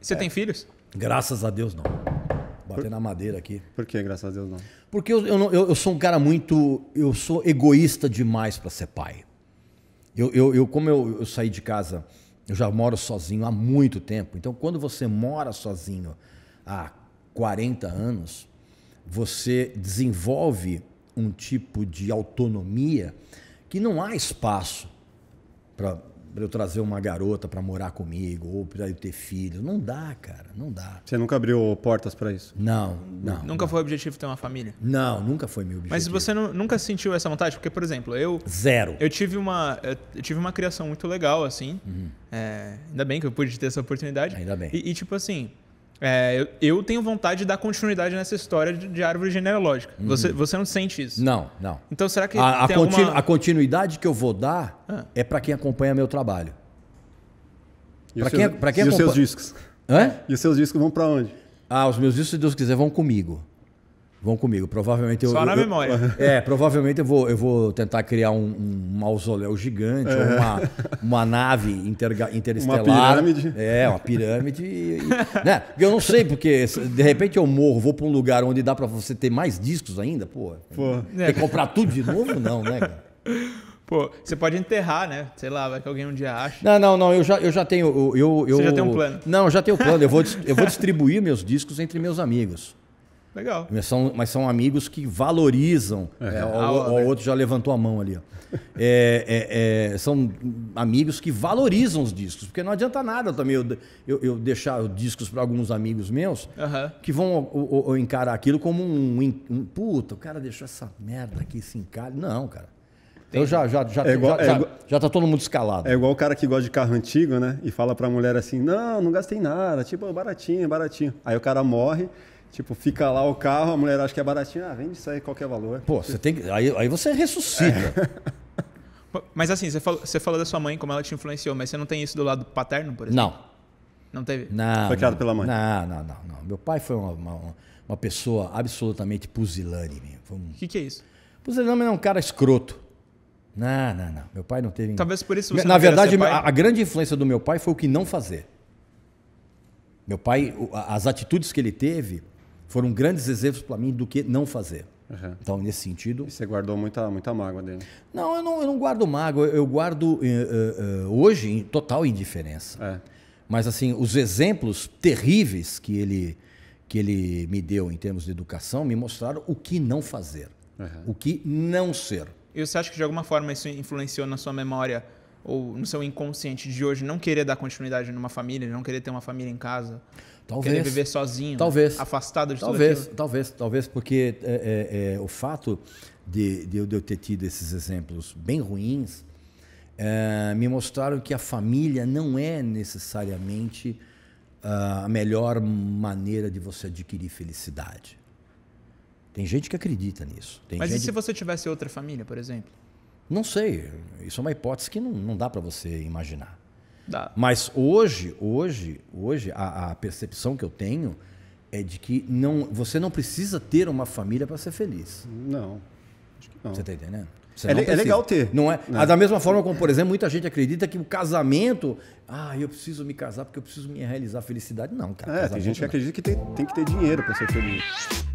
Você é. tem filhos? Graças a Deus, não. Bater Por... na madeira aqui. Por que, graças a Deus, não? Porque eu, eu, eu, eu sou um cara muito. Eu sou egoísta demais para ser pai. Eu, eu, eu como eu, eu saí de casa, eu já moro sozinho há muito tempo. Então, quando você mora sozinho há 40 anos, você desenvolve um tipo de autonomia que não há espaço para para eu trazer uma garota para morar comigo ou para eu ter filho. Não dá, cara, não dá. Você nunca abriu portas para isso? Não, não. Nunca não. foi o objetivo ter uma família? Não, nunca foi meu objetivo. Mas você não, nunca sentiu essa vontade? Porque, por exemplo, eu. Zero. Eu tive uma, eu tive uma criação muito legal, assim. Uhum. É, ainda bem que eu pude ter essa oportunidade. Ainda bem. E, e tipo assim. É, eu, eu, tenho vontade de dar continuidade nessa história de, de árvore genealógica. Uhum. Você, você não sente isso? Não, não. Então será que. A, a, continu, alguma... a continuidade que eu vou dar ah. é para quem acompanha meu trabalho. Para quem, seu, pra quem e acompanha... os seus discos? Hã? E os seus discos vão para onde? Ah, os meus discos, se Deus quiser, vão comigo vão comigo. Provavelmente eu. Só na eu, memória. Eu, é, provavelmente eu vou, eu vou tentar criar um, um mausoléu gigante, é. uma, uma nave interga, interestelar. Uma pirâmide. É, uma pirâmide. e, né? Eu não sei, porque de repente eu morro, vou para um lugar onde dá para você ter mais discos ainda, pô. pô. Tem que é. comprar tudo de novo? Não, né, cara? Pô, você pode enterrar, né? Sei lá, vai que alguém um dia acha. Não, não, não, eu já, eu já tenho. Eu, eu, você já tem um plano? Não, eu já tenho um plano. Eu vou, eu vou distribuir meus discos entre meus amigos. Legal. Mas são, mas são amigos que valorizam. É, o, é, o, outro já levantou a mão ali. Ó. É, é, é, são amigos que valorizam os discos, porque não adianta nada também eu, eu, eu deixar discos para alguns amigos meus uhum. que vão ou, ou, encarar aquilo como um, um, um, Puta, o cara deixou essa merda aqui, se encalha. Não, cara. Então Eu já já já, é igual, já, é igual, já, já, tá todo mundo escalado. É igual o cara que gosta de carro antigo, né? E fala pra mulher assim: não, não gastei nada, tipo, baratinho, baratinho. Aí o cara morre, Tipo, fica lá o carro, a mulher acha que é baratinho, ah, vende isso aí qualquer valor. Pô, você tem que, aí, aí você ressuscita. É. mas assim, você falou, você falou da sua mãe, como ela te influenciou, mas você não tem isso do lado paterno, por exemplo? Não. Não teve? Não. Foi criado não, pela mãe? Não, não, não, não. Meu pai foi uma, uma, uma pessoa absolutamente pusilânime. O um... que, que é isso? Pusilânime é um cara escroto. Não, não, não. Meu pai não teve. Talvez por isso você Na não verdade, a, a grande influência do meu pai foi o que não fazer. Meu pai, as atitudes que ele teve, foram grandes exemplos para mim do que não fazer. Uhum. Então, nesse sentido. E você guardou muita, muita mágoa dele? Não, eu não, eu não guardo mágoa, eu guardo uh, uh, hoje em total indiferença. É. Mas, assim, os exemplos terríveis que ele, que ele me deu em termos de educação me mostraram o que não fazer, uhum. o que não ser. E você acha que de alguma forma isso influenciou na sua memória? ou no seu inconsciente de hoje não querer dar continuidade numa família, não querer ter uma família em casa, talvez, querer viver sozinho, talvez, afastado de talvez, tudo Talvez, talvez, porque é, é, é, o fato de, de, eu ter tido esses exemplos bem ruins é, me mostraram que a família não é necessariamente ah, a melhor maneira de você adquirir felicidade. Tem gente que acredita nisso. Tem Mas gente... e se você tivesse outra família, por exemplo? Não sei. Isso é uma hipótese que não, não dá para você imaginar. Dá. Mas hoje, hoje, hoje, a, a, percepção que eu tenho é de que não, você não precisa ter uma família para ser feliz. Não. não. Você está entendendo? é, é legal ter. Não é? Né? Da mesma forma como, por exemplo, muita gente acredita que o casamento. Ah, eu preciso me casar porque eu preciso me realizar felicidade. Não, cara. É, tem gente que acredita que tem, tem que ter dinheiro para ser feliz.